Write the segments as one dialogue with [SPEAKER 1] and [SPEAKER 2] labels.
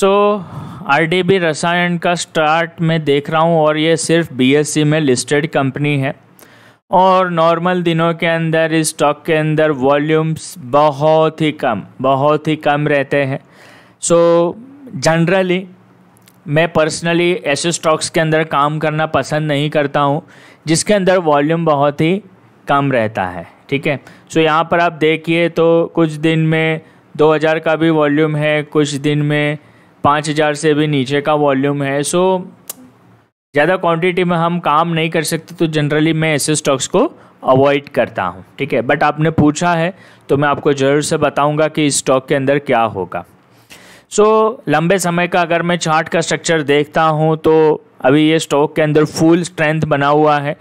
[SPEAKER 1] सो R D B रसायन का start में देख रहा हूँ और ये सिर्फ बी एस सी में लिस्टेड कंपनी है और नॉर्मल दिनों के अंदर इस स्टॉक के अंदर वॉल्यूम्स बहुत ही कम बहुत ही कम रहते हैं सो so, जनरली मैं पर्सनली ऐसे स्टॉक्स के अंदर काम करना पसंद नहीं करता हूँ जिसके अंदर वॉल्यूम बहुत ही कम रहता है ठीक है सो so, यहाँ पर आप देखिए तो कुछ दिन में 2000 का भी वॉल्यूम है कुछ दिन में पाँच हज़ार से भी नीचे का वॉल्यूम है सो ज़्यादा क्वांटिटी में हम काम नहीं कर सकते तो जनरली मैं ऐसे स्टॉक्स को अवॉइड करता हूँ ठीक है बट आपने पूछा है तो मैं आपको ज़रूर से बताऊँगा कि इस स्टॉक के अंदर क्या होगा सो so, लंबे समय का अगर मैं चार्ट का स्ट्रक्चर देखता हूँ तो अभी ये स्टॉक के अंदर फुल स्ट्रेंथ बना हुआ है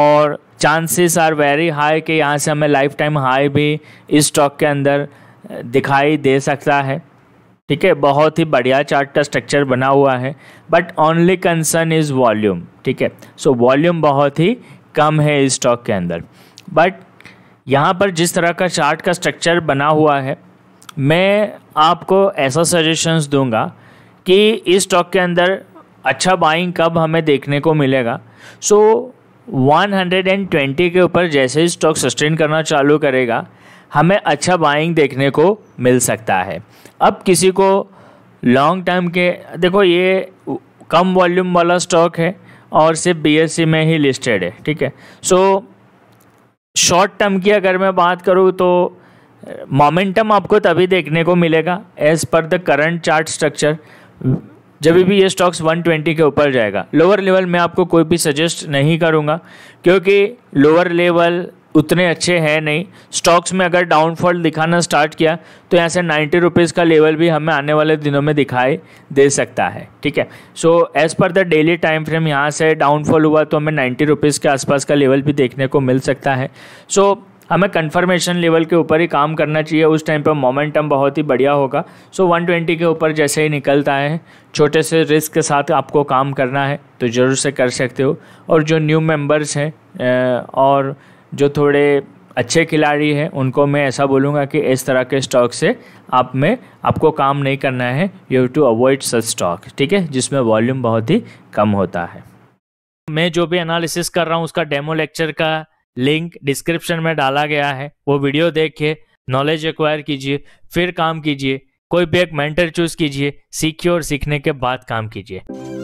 [SPEAKER 1] और चांसेस आर वेरी हाई कि यहाँ से हमें लाइफ टाइम हाई भी इस स्टॉक के अंदर दिखाई दे सकता है ठीक है बहुत ही बढ़िया चार्ट का स्ट्रक्चर बना हुआ है but only concern is volume ठीक है सो वॉल्यूम बहुत ही कम है इस स्टॉक के अंदर बट यहाँ पर जिस तरह का चार्ट का स्ट्रक्चर बना हुआ है मैं आपको ऐसा सजेशंस दूंगा कि इस स्टॉक के अंदर अच्छा बाइंग कब हमें देखने को मिलेगा सो so, 120 के ऊपर जैसे ही स्टॉक सस्टेन करना चालू करेगा हमें अच्छा बाइंग देखने को मिल सकता है अब किसी को लॉन्ग टर्म के देखो ये कम वॉल्यूम वाला स्टॉक है और सिर्फ बीएससी में ही लिस्टेड है ठीक है सो शॉर्ट टर्म की अगर मैं बात करूँ तो मोमेंटम आपको तभी देखने को मिलेगा as per the current chart structure जब भी ये स्टॉक्स 120 के ऊपर जाएगा लोअर लेवल में आपको कोई भी सजेस्ट नहीं करूँगा क्योंकि लोअर लेवल उतने अच्छे हैं नहीं स्टॉक्स में अगर डाउनफॉल दिखाना स्टार्ट किया तो यहाँ से नाइन्टी रुपीज़ का लेवल भी हमें आने वाले दिनों में दिखाई दे सकता है ठीक है so as per the daily time frame यहाँ से डाउनफॉल हुआ तो हमें नाइन्टी रुपीज़ के आसपास का लेवल भी देखने को मिल सकता है सो so, हमें कन्फर्मेशन लेवल के ऊपर ही काम करना चाहिए उस टाइम पर मोमेंटम बहुत ही बढ़िया होगा सो so, 120 के ऊपर जैसे ही निकलता है छोटे से रिस्क के साथ आपको काम करना है तो ज़रूर से कर सकते हो और जो न्यू मेंबर्स हैं और जो थोड़े अच्छे खिलाड़ी हैं उनको मैं ऐसा बोलूँगा कि इस तरह के स्टॉक से आप में आपको काम नहीं करना है you to avoid such stock ठीक है जिसमें वॉल्यूम बहुत ही कम होता है मैं जो भी एनालिसिस कर रहा हूँ उसका डेमो लेक्चर का लिंक डिस्क्रिप्शन में डाला गया है वो वीडियो देखिए नॉलेज एक्वायर कीजिए फिर काम कीजिए कोई भी एक मेंटर चूज कीजिए सीखिए और सीखने के बाद काम कीजिए